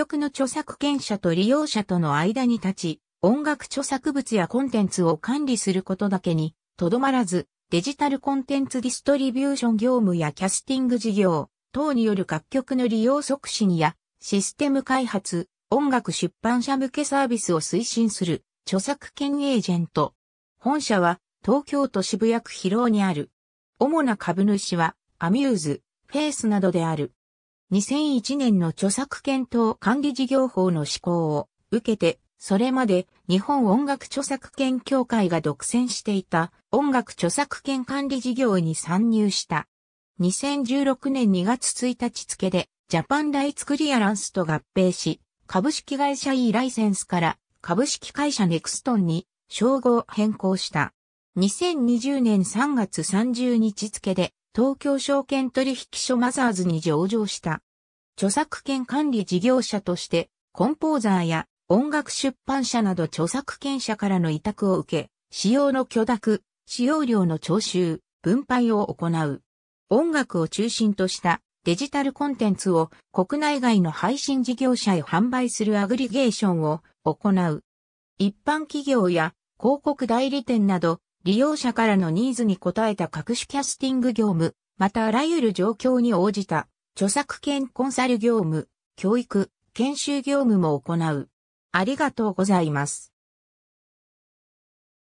局の著作権者と利用者との間に立ち、音楽著作物やコンテンツを管理することだけに、とどまらず、デジタルコンテンツディストリビューション業務やキャスティング事業、等による楽曲の利用促進や、システム開発、音楽出版社向けサービスを推進する、著作権エージェント。本社は、東京都渋谷区広尾にある。主な株主は、アミューズ、フェイスなどである。2001年の著作権等管理事業法の施行を受けて、それまで日本音楽著作権協会が独占していた音楽著作権管理事業に参入した。2016年2月1日付でジャパンライツクリアランスと合併し、株式会社 E ライセンスから株式会社ネクストンに称号変更した。2020年3月30日付で東京証券取引所マザーズに上場した。著作権管理事業者として、コンポーザーや音楽出版社など著作権者からの委託を受け、使用の許諾、使用料の徴収、分配を行う。音楽を中心としたデジタルコンテンツを国内外の配信事業者へ販売するアグリゲーションを行う。一般企業や広告代理店など利用者からのニーズに応えた各種キャスティング業務、またあらゆる状況に応じた著作権コンサル業務、教育、研修業務も行う。ありがとうございます。